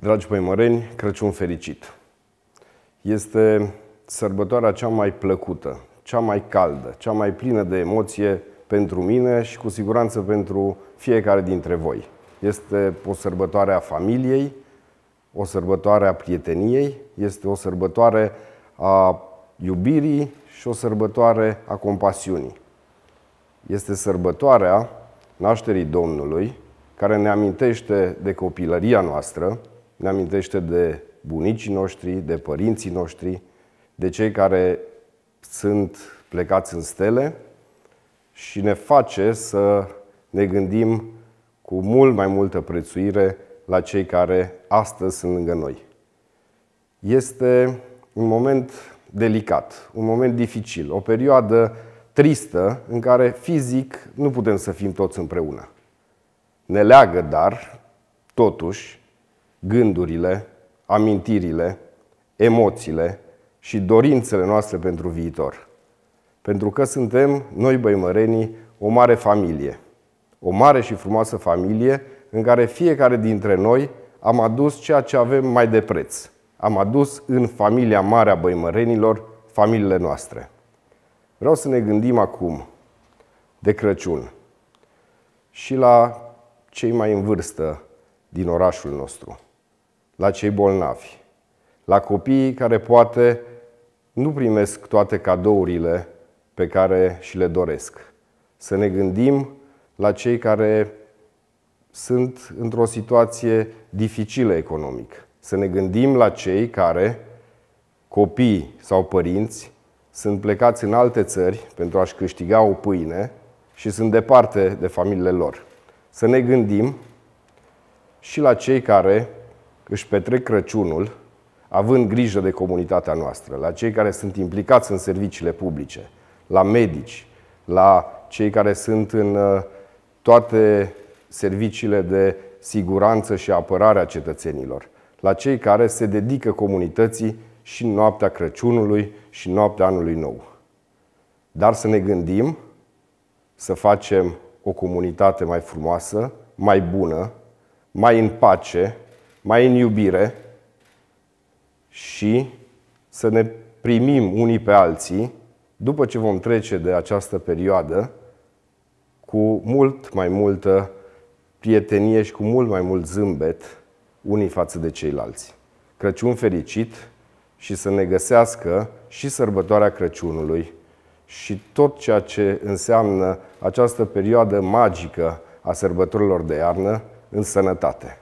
Dragi păimăreni, Crăciun fericit! Este sărbătoarea cea mai plăcută, cea mai caldă, cea mai plină de emoție pentru mine și cu siguranță pentru fiecare dintre voi. Este o sărbătoare a familiei, o sărbătoare a prieteniei, este o sărbătoare a iubirii și o sărbătoare a compasiunii. Este sărbătoarea nașterii Domnului, care ne amintește de copilăria noastră, ne amintește de bunicii noștri, de părinții noștri, de cei care sunt plecați în stele și ne face să ne gândim cu mult mai multă prețuire la cei care astăzi sunt lângă noi. Este un moment delicat, un moment dificil, o perioadă tristă în care fizic nu putem să fim toți împreună. Ne leagă, dar, totuși, gândurile, amintirile, emoțiile și dorințele noastre pentru viitor. Pentru că suntem, noi băimărenii, o mare familie. O mare și frumoasă familie în care fiecare dintre noi am adus ceea ce avem mai de preț. Am adus în familia mare a băimărenilor familiile noastre. Vreau să ne gândim acum de Crăciun și la cei mai în vârstă din orașul nostru la cei bolnavi, la copiii care poate nu primesc toate cadourile pe care și le doresc. Să ne gândim la cei care sunt într-o situație dificilă economic. Să ne gândim la cei care, copii sau părinți, sunt plecați în alte țări pentru a-și câștiga o pâine și sunt departe de familiile lor. Să ne gândim și la cei care își petrec Crăciunul având grijă de comunitatea noastră, la cei care sunt implicați în serviciile publice, la medici, la cei care sunt în uh, toate serviciile de siguranță și apărare a cetățenilor, la cei care se dedică comunității și în noaptea Crăciunului și în noaptea Anului Nou. Dar să ne gândim să facem o comunitate mai frumoasă, mai bună, mai în pace, mai în iubire și să ne primim unii pe alții după ce vom trece de această perioadă cu mult mai multă prietenie și cu mult mai mult zâmbet unii față de ceilalți. Crăciun fericit și să ne găsească și sărbătoarea Crăciunului și tot ceea ce înseamnă această perioadă magică a sărbătorilor de iarnă în sănătate.